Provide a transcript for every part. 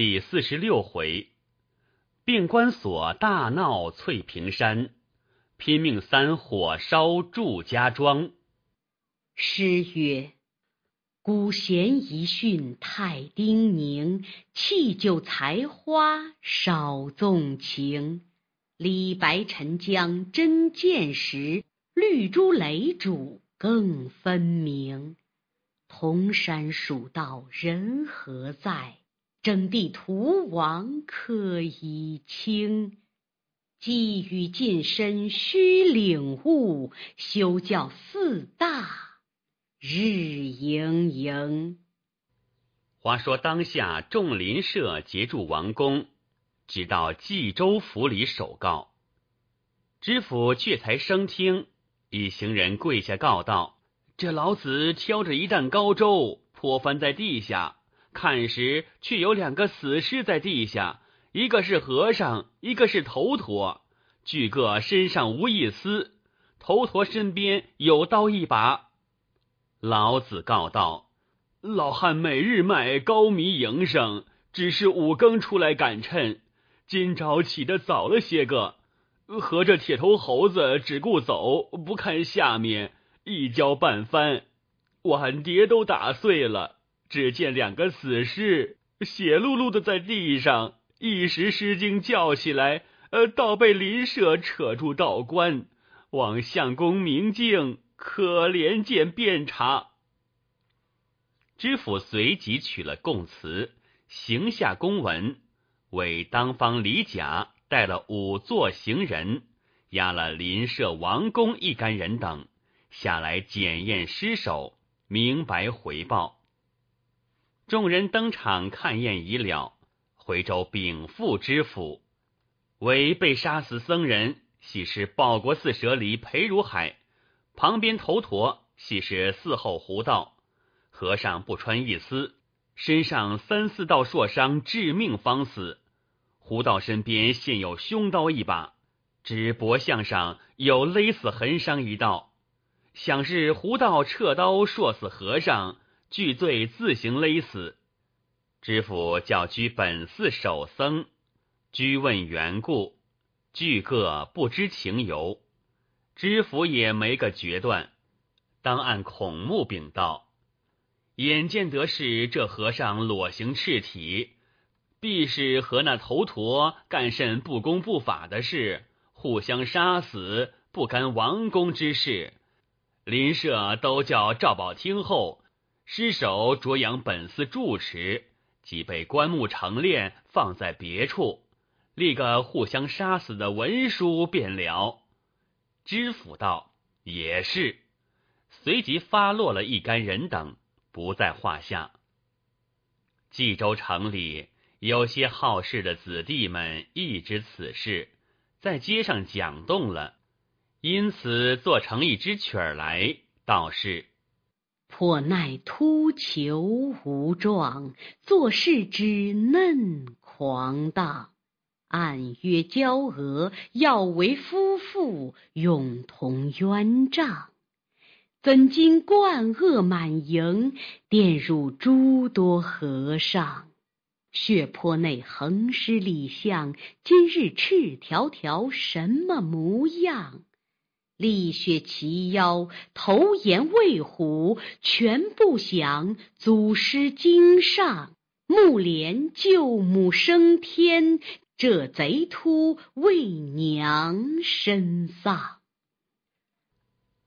第四十六回，病关所大闹翠屏山，拼命三火烧祝家庄。诗曰：“古贤遗训太丁宁，弃旧才华少纵情。李白沉江真见识，绿珠雷主更分明。同山蜀道人何在？”征地图王可以清，积语近身须领悟，修教四大日盈盈。话说当下众邻舍结住王宫，直到冀州府里首告，知府却才生听，一行人跪下告道：“这老子挑着一担高粥，泼翻在地下。”看时，却有两个死尸在地下，一个是和尚，一个是头陀。俱各身上无一丝。头陀身边有刀一把。老子告道：“老汉每日卖高迷营生，只是五更出来赶趁。今朝起得早了些个，合着铁头猴子只顾走，不看下面，一跤半翻，碗碟都打碎了。”只见两个死尸血漉漉的在地上，一时失惊叫起来，呃，倒被林舍扯住道观，望相公明镜，可怜见遍查。知府随即取了供词，行下公文，为当方李甲带了五座行人，押了林舍王公一干人等下来检验尸首，明白回报。众人登场看验已了，回州禀赋知府，为被杀死僧人，系是报国寺舍离裴如海。旁边头陀系是寺后胡道和尚，不穿一丝，身上三四道硕伤致命方死。胡道身边现有凶刀一把，只脖项上有勒死痕伤一道，想是胡道撤刀硕死和尚。具罪自行勒死。知府叫居本寺守僧居问缘故，俱各不知情由。知府也没个决断，当按孔目禀道：眼见得是这和尚裸形赤体，必是和那头陀干甚不公不法的事，互相杀死，不甘王公之事。邻舍都叫赵宝听后。失手着养本寺住持，即被棺木成链放在别处，立个互相杀死的文书便了。知府道：“也是。”随即发落了一干人等，不在话下。冀州城里有些好事的子弟们，亦知此事，在街上讲动了，因此做成一支曲儿来，倒是。破奈突求无状，做事之嫩狂荡。暗约交娥，要为夫妇永同冤帐。怎经惯恶满营，玷入诸多和尚？血泊内横尸里相，今日赤条条什么模样？立雪齐腰，头颜未虎，拳不响，祖师经上木莲救母升天，这贼秃为娘身丧。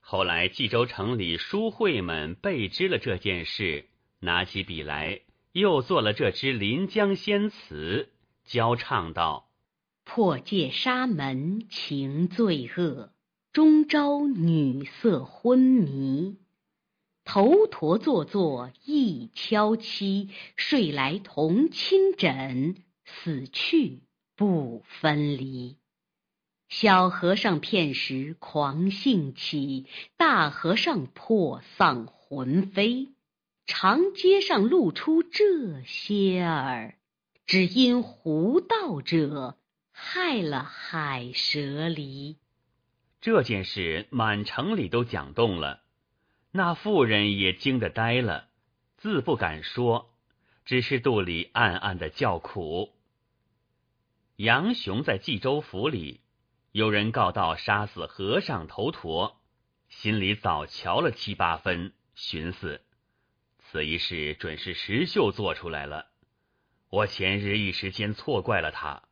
后来冀州城里书会们备知了这件事，拿起笔来又做了这支临江仙词，教唱道：“破戒沙门情罪恶。”终朝女色昏迷，头陀坐坐一敲七，睡来同亲枕，死去不分离。小和尚骗时狂性起，大和尚破丧魂飞。长街上露出这些儿，只因胡道者害了海蛇离。这件事满城里都讲动了，那妇人也惊得呆了，自不敢说，只是肚里暗暗的叫苦。杨雄在冀州府里，有人告到杀死和尚头陀，心里早瞧了七八分，寻思此一事准是石秀做出来了。我前日一时间错怪了他，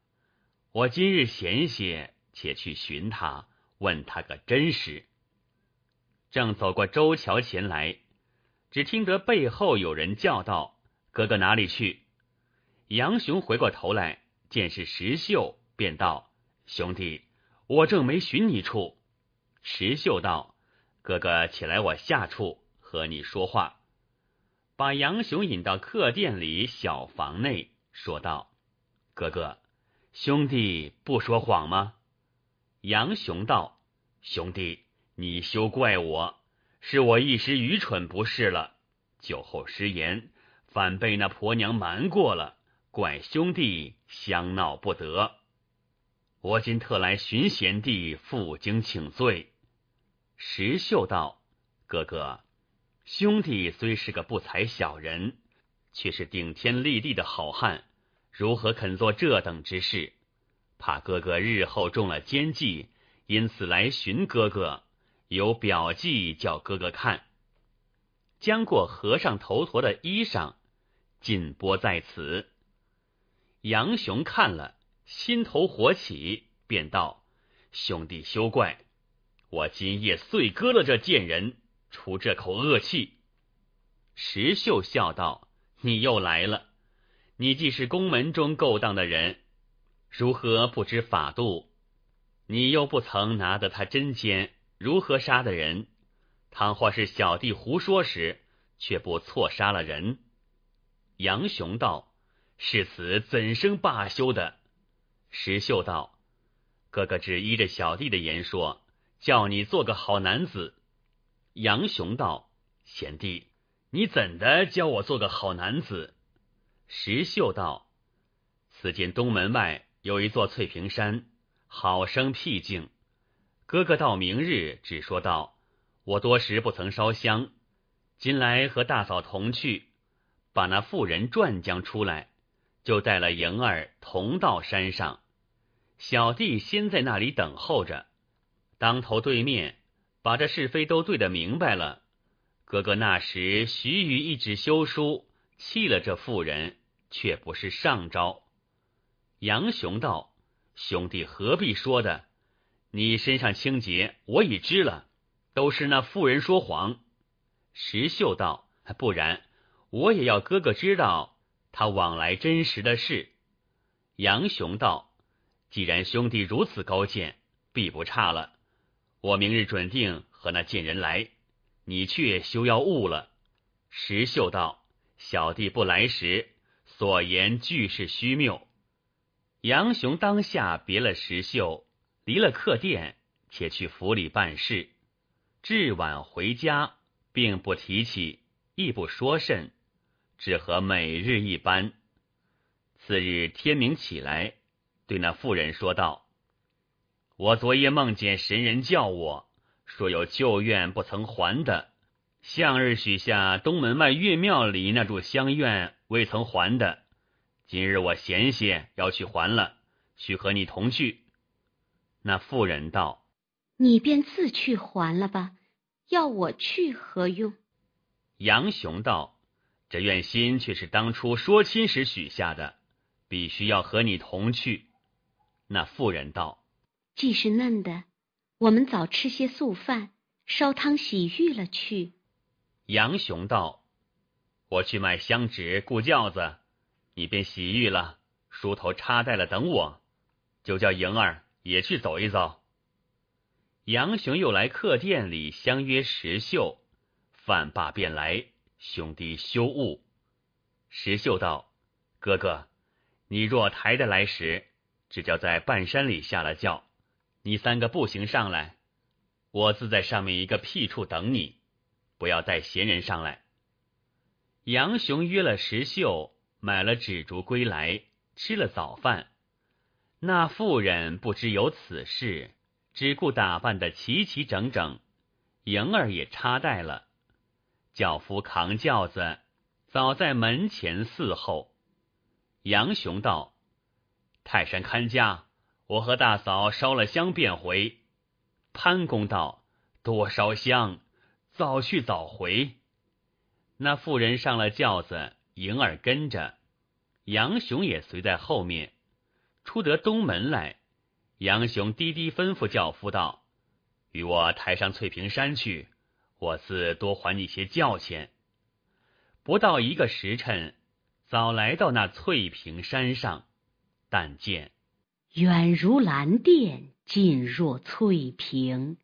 我今日闲些，且去寻他。问他个真实，正走过周桥前来，只听得背后有人叫道：“哥哥哪里去？”杨雄回过头来，见是石秀，便道：“兄弟，我正没寻你处。”石秀道：“哥哥起来，我下处和你说话。”把杨雄引到客店里小房内，说道：“哥哥，兄弟不说谎吗？”杨雄道：“兄弟，你休怪我，是我一时愚蠢，不是了。酒后失言，反被那婆娘瞒过了，怪兄弟相闹不得。我今特来寻贤弟负荆请罪。”石秀道：“哥哥，兄弟虽是个不才小人，却是顶天立地的好汉，如何肯做这等之事？”怕哥哥日后中了奸计，因此来寻哥哥，有表记叫哥哥看，将过和尚头陀的衣裳尽拨在此。杨雄看了，心头火起，便道：“兄弟休怪，我今夜碎割了这贱人，出这口恶气。”石秀笑道：“你又来了，你既是宫门中勾当的人。”如何不知法度？你又不曾拿得他针尖，如何杀的人？倘或是小弟胡说时，却不错杀了人。杨雄道：“是此怎生罢休的？”石秀道：“哥哥只依着小弟的言说，叫你做个好男子。”杨雄道：“贤弟，你怎的教我做个好男子？”石秀道：“此间东门外。”有一座翠屏山，好生僻静。哥哥到明日只说道：“我多时不曾烧香，今来和大嫂同去，把那妇人转将出来，就带了莹儿同到山上。小弟先在那里等候着，当头对面把这是非都对的明白了。哥哥那时许与一纸休书，弃了这妇人，却不是上招。”杨雄道：“兄弟何必说的？你身上清洁，我已知了。都是那妇人说谎。”石秀道：“不然，我也要哥哥知道他往来真实的事。”杨雄道：“既然兄弟如此高见，必不差了。我明日准定和那贱人来，你却休要误了。”石秀道：“小弟不来时，所言俱是虚谬。”杨雄当下别了石秀，离了客店，且去府里办事。至晚回家，并不提起，亦不说甚，只和每日一般。次日天明起来，对那妇人说道：“我昨夜梦见神人叫我说，有旧怨不曾还的，向日许下东门外岳庙里那柱香愿未曾还的。”今日我闲些，要去还了，须和你同去。那妇人道：“你便自去还了吧，要我去何用？”杨雄道：“这愿心却是当初说亲时许下的，必须要和你同去。”那妇人道：“既是嫩的，我们早吃些素饭，烧汤洗浴了去。”杨雄道：“我去买香纸，雇轿子。”你便洗浴了，梳头插袋了，等我，就叫莹儿也去走一走。杨雄又来客店里相约石秀，范罢便来。兄弟休误。石秀道：“哥哥，你若抬得来时，只叫在半山里下了轿，你三个步行上来，我自在上面一个僻处等你，不要带闲人上来。”杨雄约了石秀。买了纸烛归来，吃了早饭。那妇人不知有此事，只顾打扮的齐齐整整，迎儿也插袋了。轿夫扛轿子，早在门前伺候。杨雄道：“泰山看家，我和大嫂烧了香便回。”潘公道：“多烧香，早去早回。”那妇人上了轿子。迎儿跟着，杨雄也随在后面出得东门来。杨雄低低吩咐轿夫道：“与我抬上翠屏山去，我自多还你些教钱。”不到一个时辰，早来到那翠屏山上。但见远如蓝靛，近若翠屏；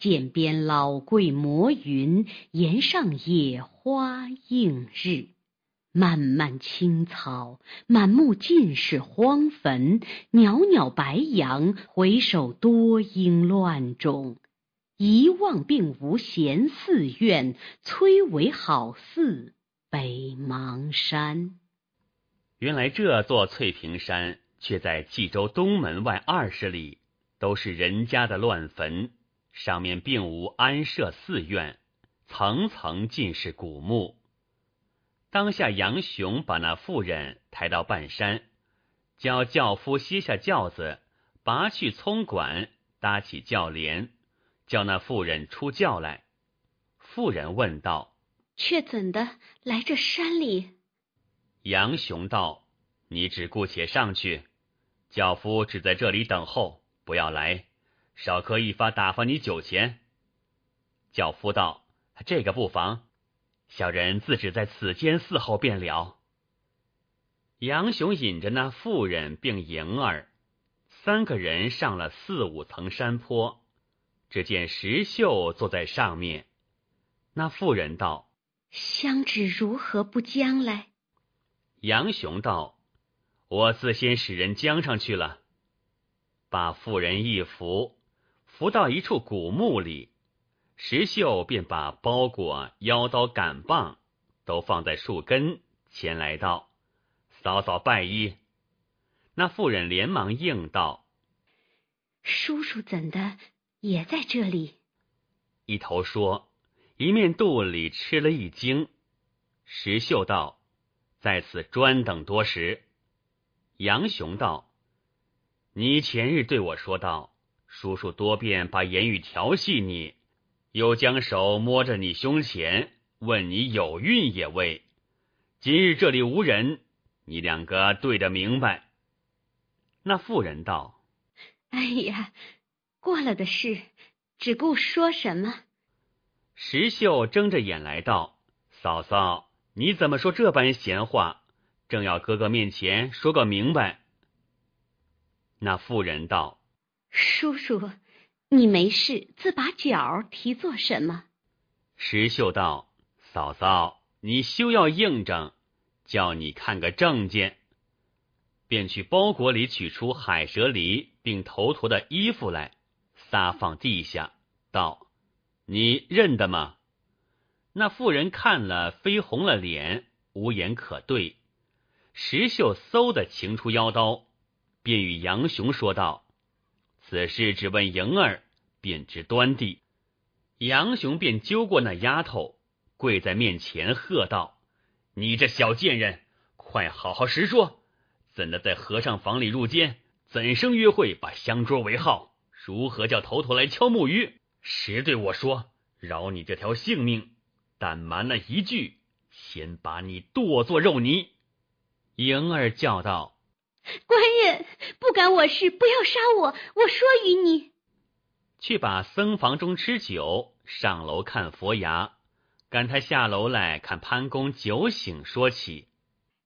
涧边老桂摩云，岩上野花映日。漫漫青草，满目尽是荒坟；袅袅白杨，回首多应乱冢。一望并无闲寺院，崔嵬好似北邙山。原来这座翠屏山，却在冀州东门外二十里，都是人家的乱坟，上面并无安设寺院，层层尽是古墓。当下杨雄把那妇人抬到半山，叫轿夫歇下轿子，拔去葱管，搭起轿帘，叫那妇人出轿来。妇人问道：“却怎的来这山里？”杨雄道：“你只顾且上去，轿夫只在这里等候，不要来。少客一发打发你酒钱。”轿夫道：“这个不妨。”小人自只在此间伺候便了。杨雄引着那妇人并迎儿，三个人上了四五层山坡，只见石秀坐在上面。那妇人道：“相纸如何不将来？”杨雄道：“我自先使人将上去了，把妇人一扶，扶到一处古墓里。”石秀便把包裹、腰刀、杆棒都放在树根前，来到，嫂嫂拜揖。那妇人连忙应道：“叔叔怎的也在这里？”一头说，一面肚里吃了一惊。石秀道：“在此专等多时。”杨雄道：“你前日对我说道，叔叔多变，把言语调戏你。”又将手摸着你胸前，问你有孕也未？今日这里无人，你两个对着明白。那妇人道：“哎呀，过了的事，只顾说什么？”石秀睁着眼来道：“嫂嫂，你怎么说这般闲话？正要哥哥面前说个明白。”那妇人道：“叔叔。”你没事，自把脚提做什么？石秀道：“嫂嫂，你休要应证，叫你看个证件。”便去包裹里取出海蛇狸并头陀的衣服来，撒放地下，道：“你认得吗？”那妇人看了，飞红了脸，无言可对。石秀嗖的擎出腰刀，便与杨雄说道。此事只问莹儿，便知端地。杨雄便揪过那丫头，跪在面前，喝道：“你这小贱人，快好好实说，怎的在和尚房里入监？怎生约会把香桌为号？如何叫头头来敲木鱼？实对我说，饶你这条性命；但瞒了一句，先把你剁做肉泥。”莹儿叫道。官人，不敢我事，不要杀我。我说与你，去把僧房中吃酒，上楼看佛牙，赶他下楼来看潘公酒醒，说起。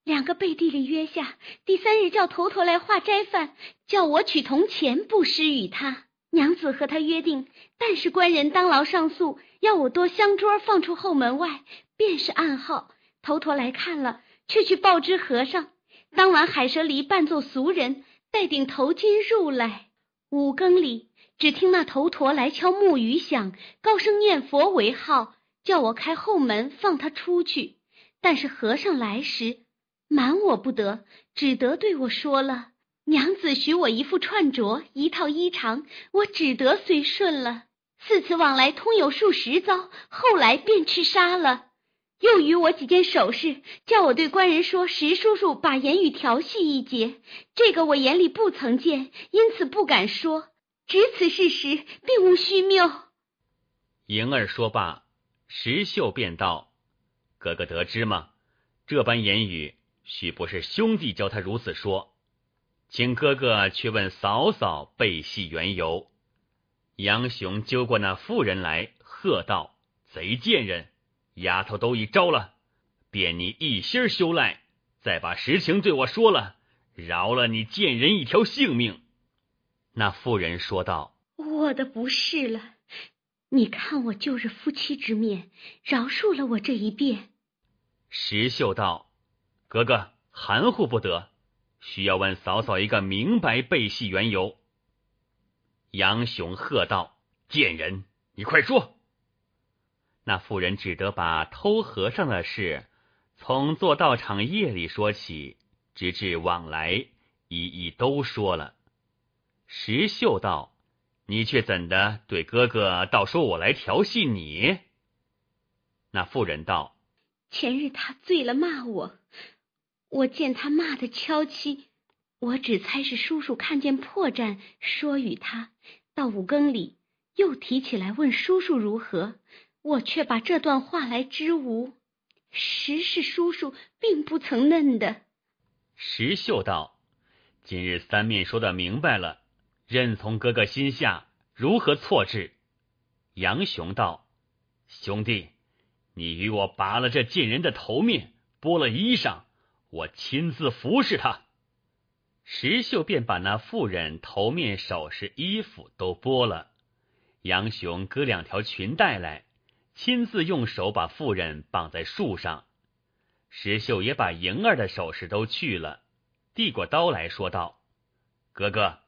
两个背地里约下，第三日叫头陀来化斋饭，叫我取铜钱布施与他。娘子和他约定，但是官人当牢上宿，要我多香桌放出后门外，便是暗号。头陀来看了，却去报知和尚。当晚，海蛇狸扮作俗人，戴顶头巾入来。五更里，只听那头陀来敲木鱼响，高声念佛为号，叫我开后门放他出去。但是和尚来时，瞒我不得，只得对我说了：娘子许我一副串镯，一套衣裳，我只得随顺了。四次往来，通有数十遭，后来便吃杀了。又与我几件首饰，叫我对官人说石叔叔把言语调戏一节，这个我眼里不曾见，因此不敢说。只此事实，并无虚谬。莹儿说罢，石秀便道：“哥哥得知吗？这般言语，许不是兄弟教他如此说，请哥哥去问嫂嫂背戏缘由。”杨雄揪过那妇人来，喝道：“贼贱人！”丫头都已招了，便你一心休赖，再把实情对我说了，饶了你贱人一条性命。”那妇人说道：“我的不是了，你看我就是夫妻之面，饶恕了我这一遍。”石秀道：“格格含糊不得，需要问嫂嫂一个明白背戏缘由。”杨雄喝道：“贱人，你快说！”那妇人只得把偷和尚的事从做道场夜里说起，直至往来一一都说了。石秀道：“你却怎的对哥哥倒说我来调戏你？”那妇人道：“前日他醉了骂我，我见他骂的敲妻，我只猜是叔叔看见破绽，说与他。到五更里又提起来问叔叔如何。”我却把这段话来知无，石氏叔叔并不曾嫩的。石秀道：“今日三面说的明白了，任从哥哥心下如何错置。”杨雄道：“兄弟，你与我拔了这贱人的头面，剥了衣裳，我亲自服侍他。”石秀便把那妇人头面首饰衣服都剥了，杨雄割两条裙带来。亲自用手把妇人绑在树上，石秀也把莹儿的首饰都去了，递过刀来说道：“哥哥，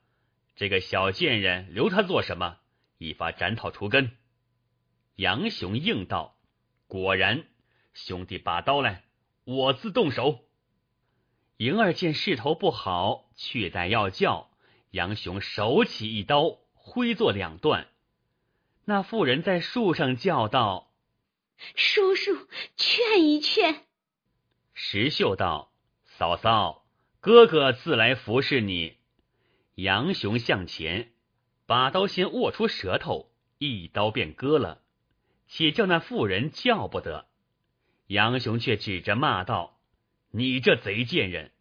这个小贱人留他做什么？一发斩草除根。”杨雄应道：“果然，兄弟把刀来，我自动手。”莹儿见势头不好，却待要叫，杨雄手起一刀，挥作两段。那妇人在树上叫道。叔叔，劝一劝。石秀道：“嫂嫂，哥哥自来服侍你。”杨雄向前，把刀先握出舌头，一刀便割了，且叫那妇人叫不得。杨雄却指着骂道：“你这贼贱人！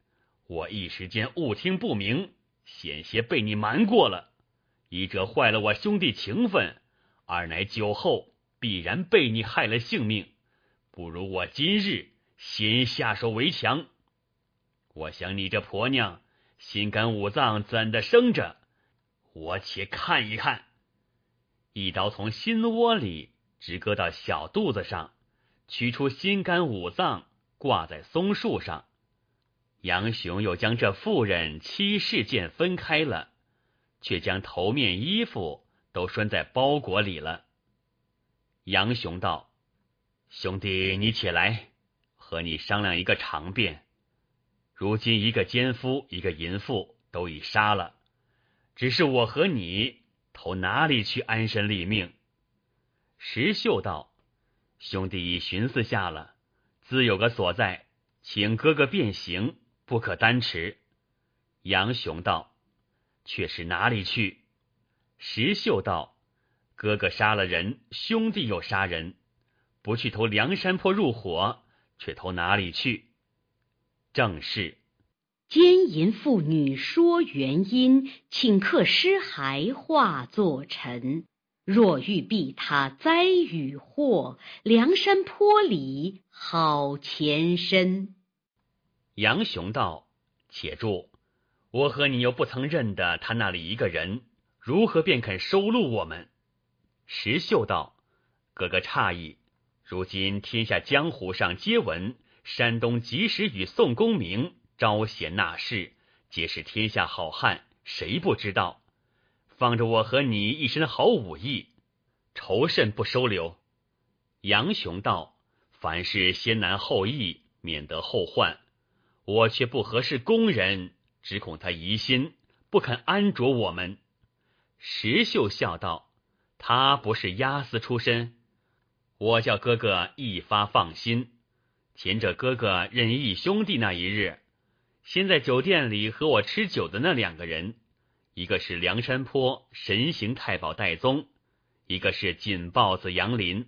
我一时间误听不明，险些被你瞒过了。一者坏了我兄弟情分，二乃酒后。”必然被你害了性命，不如我今日先下手为强。我想你这婆娘心肝五脏怎的生着？我且看一看。一刀从心窝里直割到小肚子上，取出心肝五脏挂在松树上。杨雄又将这妇人七事件分开了，却将头面衣服都拴在包裹里了。杨雄道：“兄弟，你起来，和你商量一个长变。如今一个奸夫，一个淫妇，都已杀了，只是我和你投哪里去安身立命？”石秀道：“兄弟已寻思下了，自有个所在，请哥哥变行，不可单持。”杨雄道：“却是哪里去？”石秀道。哥哥杀了人，兄弟又杀人，不去投梁山坡入伙，却投哪里去？正是。奸淫妇女说原因，请客尸骸化作尘。若欲避他灾与祸，梁山坡里好前身。杨雄道：“且住！我和你又不曾认得他那里一个人，如何便肯收录我们？”石秀道：“哥哥诧异，如今天下江湖上皆闻山东及时与宋公明招贤纳士，皆是天下好汉，谁不知道？放着我和你一身好武艺，愁甚不收留？”杨雄道：“凡事先难后易，免得后患。我却不合适工人，只恐他疑心，不肯安着我们。”石秀笑道。他不是押司出身，我叫哥哥一发放心。前者哥哥认义兄弟那一日，先在酒店里和我吃酒的那两个人，一个是梁山坡神行太保戴宗，一个是锦豹子杨林。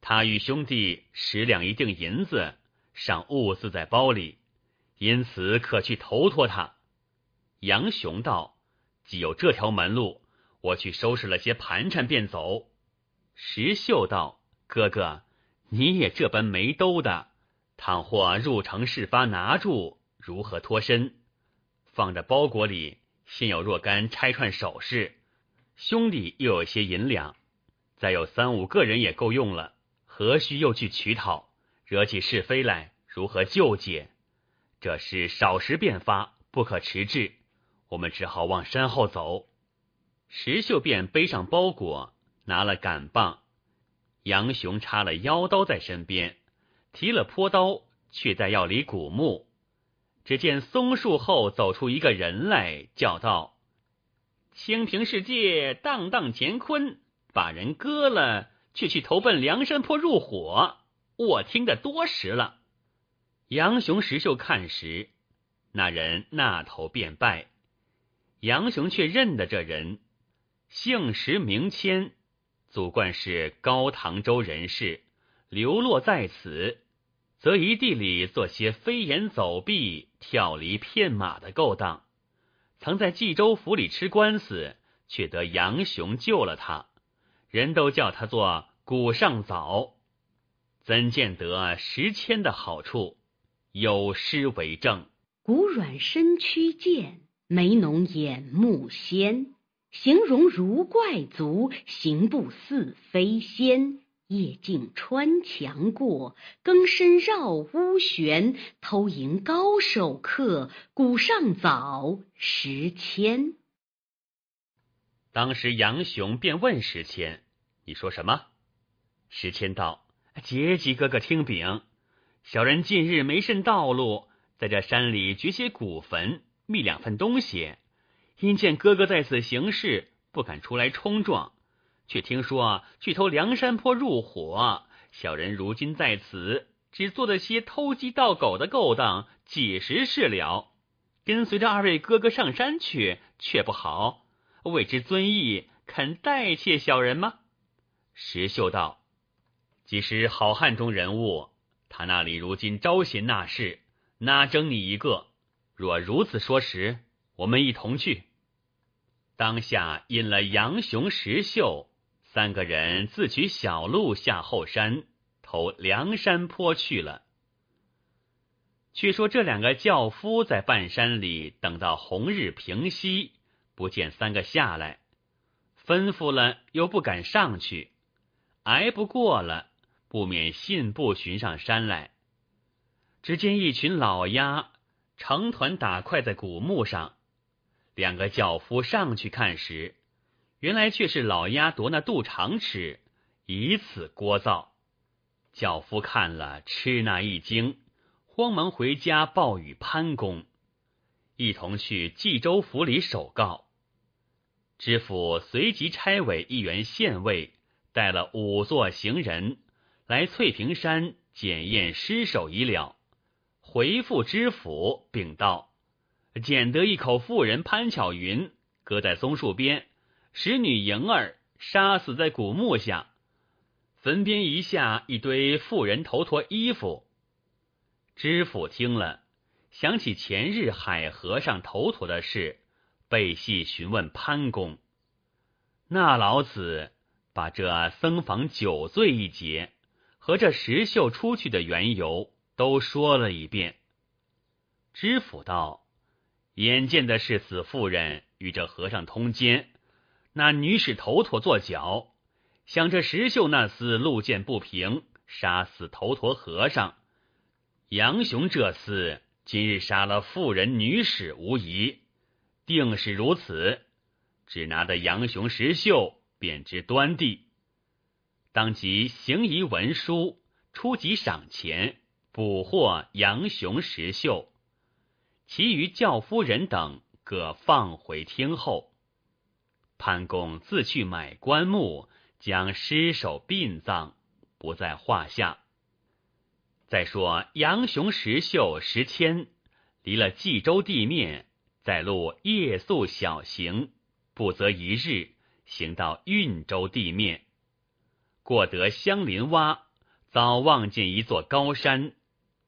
他与兄弟十两一锭银子，尚物自在包里，因此可去投托他。杨雄道：“既有这条门路。”我去收拾了些盘缠便走。石秀道：“哥哥，你也这般没兜的，倘或入城事发拿住，如何脱身？放着包裹里，先有若干拆串首饰，兄弟又有些银两，再有三五个人也够用了，何须又去取讨？惹起是非来，如何救解？这事少时便发，不可迟滞。我们只好往身后走。”石秀便背上包裹，拿了杆棒；杨雄插了腰刀在身边，提了坡刀，却在要离古墓。只见松树后走出一个人来，叫道：“清平世界，荡荡乾坤，把人割了，却去投奔梁山坡入伙。我听得多时了。”杨雄、石秀看时，那人那头便拜，杨雄却认得这人。姓石名谦，祖贯是高唐州人士，流落在此，则一地里做些飞檐走壁、跳离骗马的勾当。曾在冀州府里吃官司，却得杨雄救了他，人都叫他做古上早。怎见得石谦的好处？有诗为证：骨软身躯健，眉浓眼目鲜。形容如怪族，行步似飞仙。夜静穿墙过，更深绕屋旋。偷吟高手客，古上早时迁。当时杨雄便问时迁：“你说什么？”时迁道：“杰吉哥哥听禀，小人近日没甚道路，在这山里掘些古坟，觅两份东西。”因见哥哥在此行事，不敢出来冲撞，却听说去偷梁山坡入伙。小人如今在此，只做了些偷鸡盗狗的勾当，几时是了？跟随着二位哥哥上山去，却不好。未知尊意，肯代妾小人吗？石秀道：“既是好汉中人物，他那里如今招贤纳士，哪争你一个？若如此说时。”我们一同去。当下引了杨雄、石秀三个人，自取小路下后山，投梁山坡去了。却说这两个轿夫在半山里，等到红日平西，不见三个下来，吩咐了又不敢上去，挨不过了，不免信步寻上山来。只见一群老鸦成团打块在古墓上。两个轿夫上去看时，原来却是老鸭夺那肚肠吃，以此聒噪。轿夫看了，吃那一惊，慌忙回家报与潘公，一同去冀州府里首告。知府随即差委一员县尉，带了五座行人来翠屏山检验尸首，已了。回复知府，禀道。捡得一口妇人潘巧云，搁在松树边；使女莹儿杀死在古墓下，坟边一下一堆妇人头陀衣服。知府听了，想起前日海和尚头陀的事，背细询问潘公。那老子把这僧房酒醉一节和这石秀出去的缘由都说了一遍。知府道。眼见的是死妇人与这和尚通奸，那女使头陀作脚，想着石秀那厮路见不平，杀死头陀和尚。杨雄这厮今日杀了妇人女使，无疑，定是如此。只拿得杨雄石秀，便知端地。当即行移文书，出级赏钱，捕获杨雄石秀。其余教夫人等各放回厅后，潘公自去买棺木，将尸首殡葬，不在话下。再说杨雄、石秀、石谦离了冀州地面，在路夜宿小行，不择一日，行到郓州地面，过得香林洼，早望见一座高山，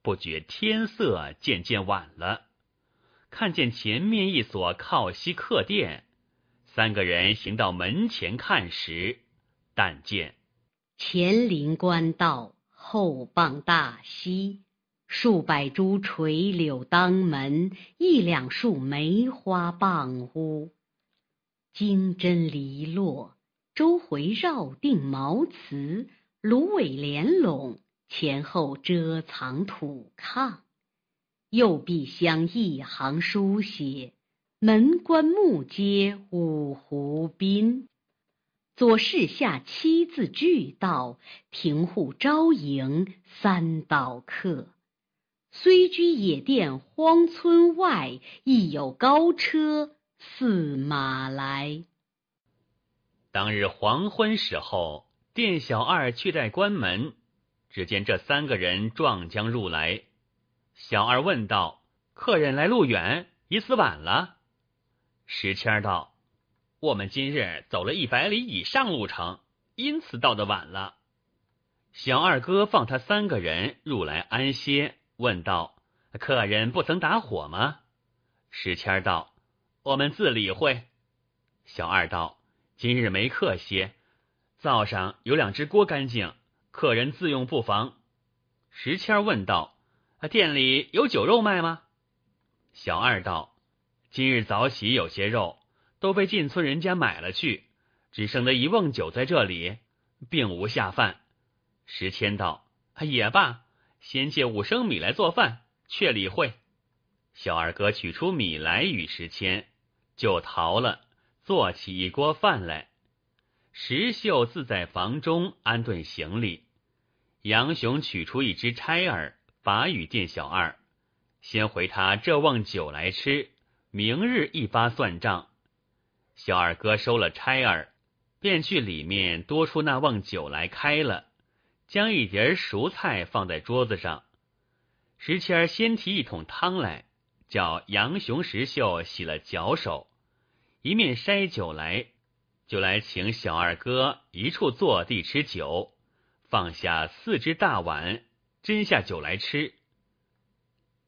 不觉天色渐渐晚了。看见前面一所靠西客店，三个人行到门前看时，但见前临官道，后傍大溪，数百株垂柳当门，一两树梅花傍屋，金针篱落，周回绕定茅茨，芦苇连拢，前后遮藏土炕。右臂相一行书写，门关木阶五湖滨；左室下七字句道，亭户招迎三岛客。虽居野店荒村外，亦有高车四马来。当日黄昏时候，店小二去待关门，只见这三个人撞将入来。小二问道：“客人来路远，已此晚了。”石迁道：“我们今日走了一百里以上路程，因此到的晚了。”小二哥放他三个人入来安歇，问道：“客人不曾打火吗？”石迁道：“我们自理会。”小二道：“今日没客歇，灶上有两只锅干净，客人自用不妨。”石迁问道。他店里有酒肉卖吗？小二道：“今日早起有些肉，都被进村人家买了去，只剩得一瓮酒在这里，并无下饭。”时迁道：“也罢，先借五升米来做饭，却理会。”小二哥取出米来与时迁，就逃了，做起一锅饭来。石秀自在房中安顿行李，杨雄取出一只钗儿。把雨店小二，先回他这瓮酒来吃，明日一发算账。小二哥收了差儿，便去里面多出那瓮酒来开了，将一碟熟菜放在桌子上。石谦先提一桶汤来，叫杨雄、石秀洗了脚手，一面筛酒来，就来请小二哥一处坐地吃酒，放下四只大碗。斟下酒来吃。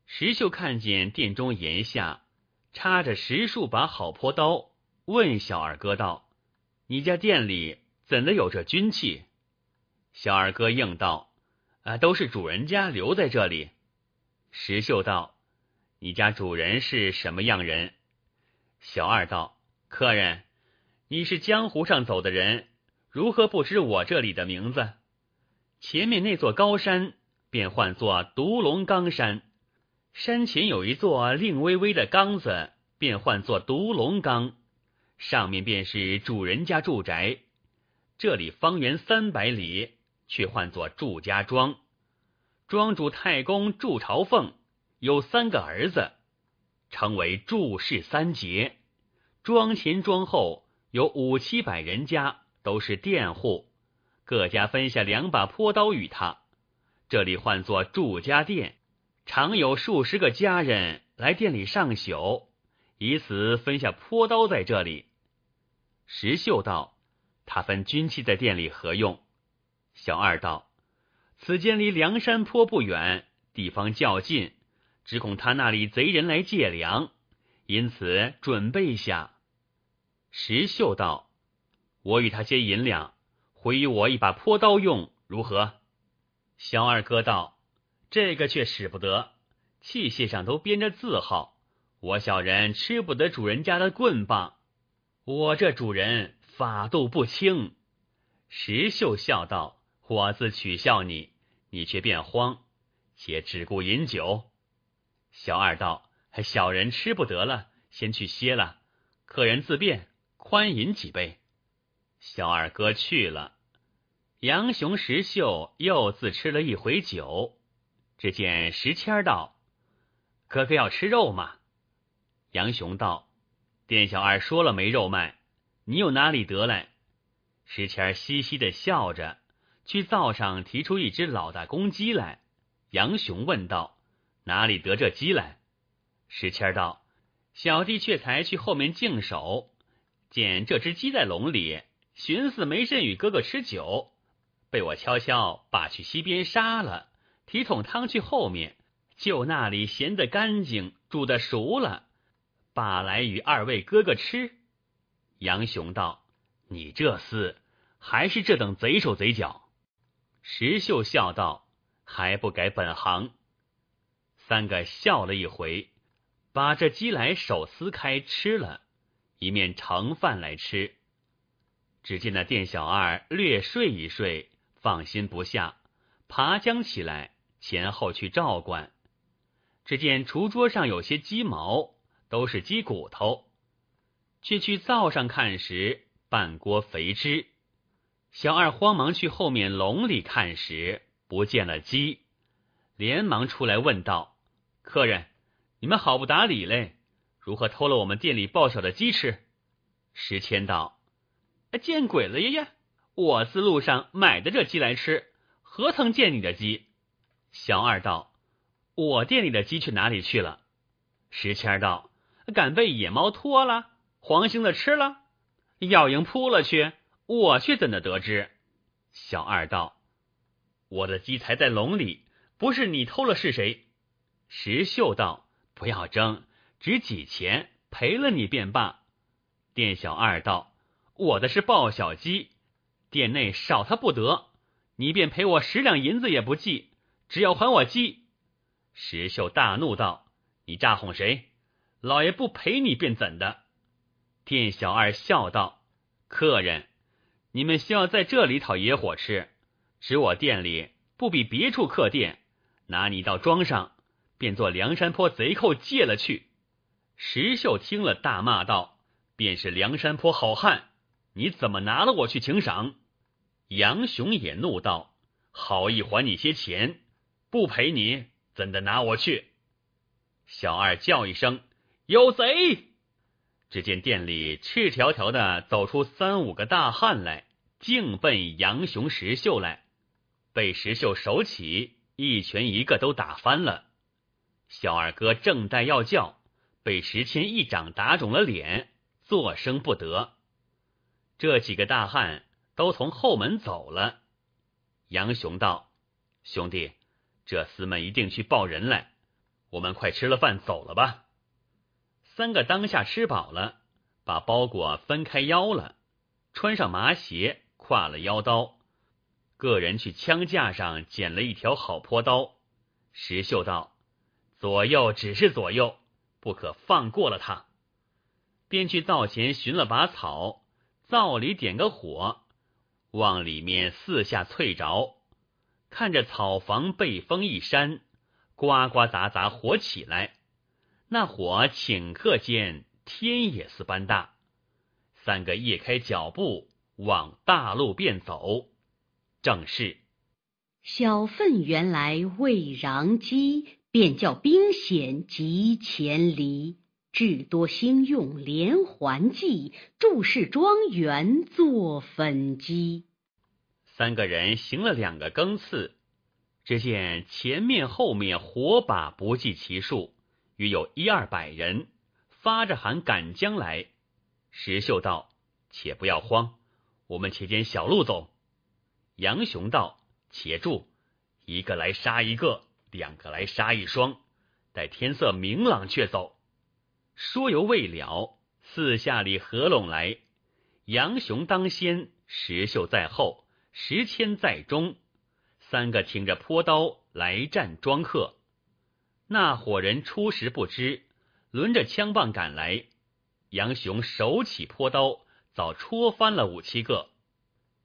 石秀看见殿中檐下插着十数把好泼刀，问小二哥道：“你家店里怎的有这军器？”小二哥应道：“啊，都是主人家留在这里。”石秀道：“你家主人是什么样人？”小二道：“客人，你是江湖上走的人，如何不知我这里的名字？前面那座高山。”便唤作独龙冈山，山前有一座令巍巍的冈子，便唤作独龙冈。上面便是主人家住宅。这里方圆三百里，却唤作祝家庄。庄主太公祝朝奉有三个儿子，称为祝氏三杰。庄前庄后有五七百人家，都是佃户，各家分下两把坡刀与他。这里唤作祝家店，常有数十个家人来店里上宿，以此分下坡刀在这里。石秀道：“他分军器在店里何用？”小二道：“此间离梁山坡不远，地方较近，只恐他那里贼人来借粮，因此准备下。”石秀道：“我与他些银两，回与我一把坡刀用，如何？”小二哥道：“这个却使不得，器械上都编着字号，我小人吃不得主人家的棍棒。我这主人法度不轻。”石秀笑道：“我自取笑你，你却变慌，且只顾饮酒。”小二道：“小人吃不得了，先去歇了。客人自便，宽饮几杯。”小二哥去了。杨雄、石秀又自吃了一回酒，只见石谦道：“哥哥要吃肉吗？”杨雄道：“店小二说了没肉卖，你又哪里得来？”石谦嘻嘻的笑着，去灶上提出一只老大公鸡来。杨雄问道：“哪里得这鸡来？”石谦道：“小弟却才去后面净手，见这只鸡在笼里，寻思没甚与哥哥吃酒。”被我悄悄把去西边杀了，提桶汤去后面，就那里闲得干净，煮的熟了，把来与二位哥哥吃。杨雄道：“你这厮还是这等贼手贼脚。”石秀笑道：“还不改本行？”三个笑了一回，把这鸡来手撕开吃了，一面盛饭来吃。只见那店小二略睡一睡。放心不下，爬将起来，前后去照管。只见厨桌上有些鸡毛，都是鸡骨头。却去灶上看时，半锅肥汁。小二慌忙去后面笼里看时，不见了鸡，连忙出来问道：“客人，你们好不打理嘞？如何偷了我们店里报晓的鸡吃？”时迁道：“见鬼了，爷爷！”我是路上买的这鸡来吃，何曾见你的鸡？小二道：“我店里的鸡去哪里去了？”石谦道：“敢被野猫拖了，黄星的吃了，鹞鹰扑了去，我却怎的得知？”小二道：“我的鸡才在笼里，不是你偷了是谁？”石秀道：“不要争，值几钱，赔了你便罢。”店小二道：“我的是抱小鸡。”店内少他不得，你便赔我十两银子也不计，只要还我鸡。石秀大怒道：“你诈哄谁？老爷不赔你便怎的？”店小二笑道：“客人，你们需要在这里讨野火吃，指我店里不比别处客店。拿你到庄上，便做梁山坡贼寇借了去。”石秀听了大骂道：“便是梁山坡好汉！”你怎么拿了我去请赏？杨雄也怒道：“好意还你些钱，不赔你，怎的拿我去？”小二叫一声：“有贼！”只见店里赤条条的走出三五个大汉来，竟奔杨雄、石秀来，被石秀手起一拳，一个都打翻了。小二哥正待要叫，被石迁一掌打肿了脸，作声不得。这几个大汉都从后门走了。杨雄道：“兄弟，这厮们一定去报人来，我们快吃了饭走了吧。”三个当下吃饱了，把包裹分开腰了，穿上麻鞋，挎了腰刀，个人去枪架上捡了一条好坡刀。石秀道：“左右只是左右，不可放过了他。”便去灶前寻了把草。灶里点个火，往里面四下淬着，看着草房被风一扇，呱呱杂杂火起来。那火顷刻间天也似般大。三个夜开脚步往大路便走，正是小粪原来未攘鸡，便叫兵险急前离。智多星用连环计，注释庄园做粉基。三个人行了两个更次，只见前面后面火把不计其数，约有一二百人，发着喊赶将来。石秀道：“且不要慌，我们且见小路走。”杨雄道：“且住，一个来杀一个，两个来杀一双，待天色明朗却走。”说犹未了，四下里合拢来。杨雄当先，石秀在后，石谦在中，三个挺着坡刀来战庄客。那伙人初时不知，轮着枪棒赶来。杨雄手起坡刀，早戳翻了五七个。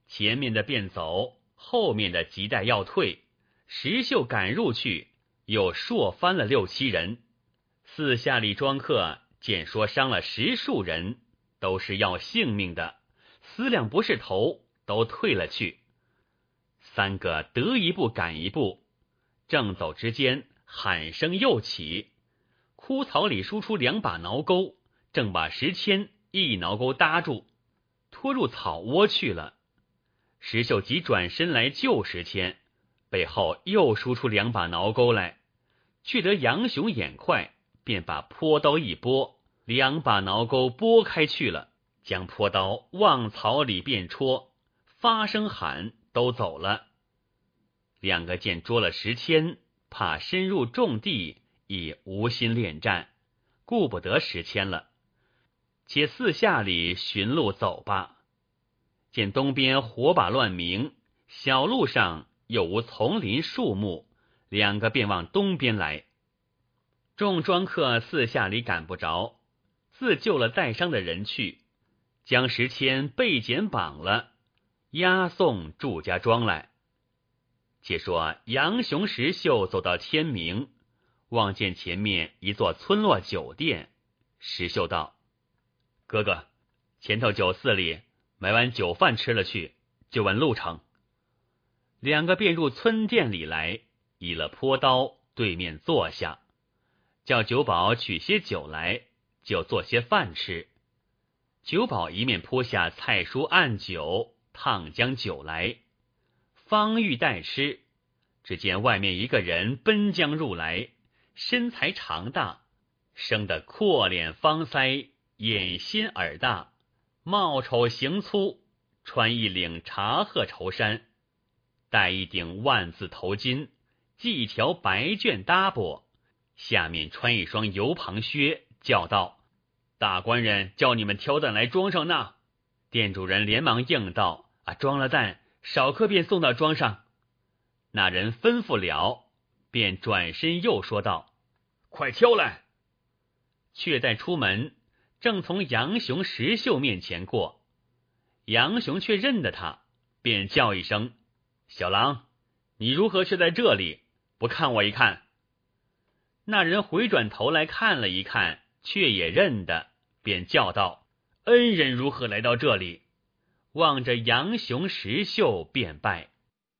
前面的便走，后面的急待要退。石秀赶入去，又朔翻了六七人。四下里庄客。见说伤了十数人，都是要性命的，思量不是头，都退了去。三个得一步赶一步，正走之间，喊声又起，枯草里输出两把挠钩，正把石阡一挠钩搭住，拖入草窝去了。石秀急转身来救石阡，背后又输出两把挠钩来，却得杨雄眼快，便把坡刀一拨。两把挠钩拨开去了，将破刀往草里便戳，发声喊，都走了。两个见捉了石阡，怕深入重地，已无心恋战，顾不得石阡了，且四下里寻路走吧。见东边火把乱鸣，小路上有无丛林树木，两个便往东边来。众庄客四下里赶不着。自救了带伤的人去，将石阡被剪绑了，押送祝家庄来。且说杨雄、石秀走到天明，望见前面一座村落酒店。石秀道：“哥哥，前头酒肆里买碗酒饭吃了去，就问路程。”两个便入村店里来，倚了坡刀，对面坐下，叫酒保取些酒来。就做些饭吃。酒保一面铺下菜蔬，按酒烫将酒来，方欲待吃，只见外面一个人奔将入来，身材长大，生得阔脸方腮，眼心耳大，貌丑形粗，穿一领茶褐绸衫，戴一顶万字头巾，系一条白绢搭脖，下面穿一双油蓬靴。叫道：“大官人叫你们挑担来庄上那。”店主人连忙应道：“啊，装了蛋，少客便送到庄上。”那人吩咐了，便转身又说道：“快挑来！”却待出门，正从杨雄、石秀面前过，杨雄却认得他，便叫一声：“小郎，你如何却在这里？不看我一看。”那人回转头来看了一看。却也认得，便叫道：“恩人如何来到这里？”望着杨雄、石秀便拜。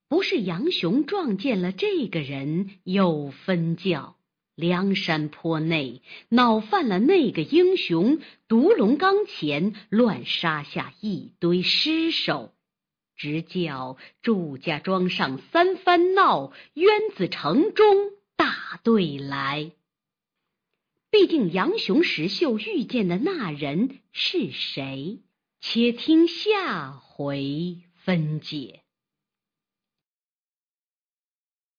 不是杨雄撞见了这个人，又分教梁山坡内恼犯了那个英雄，独龙冈前乱杀下一堆尸首，直叫祝家庄上三番闹，冤子城中大队来。必定杨雄石秀遇见的那人是谁？且听下回分解。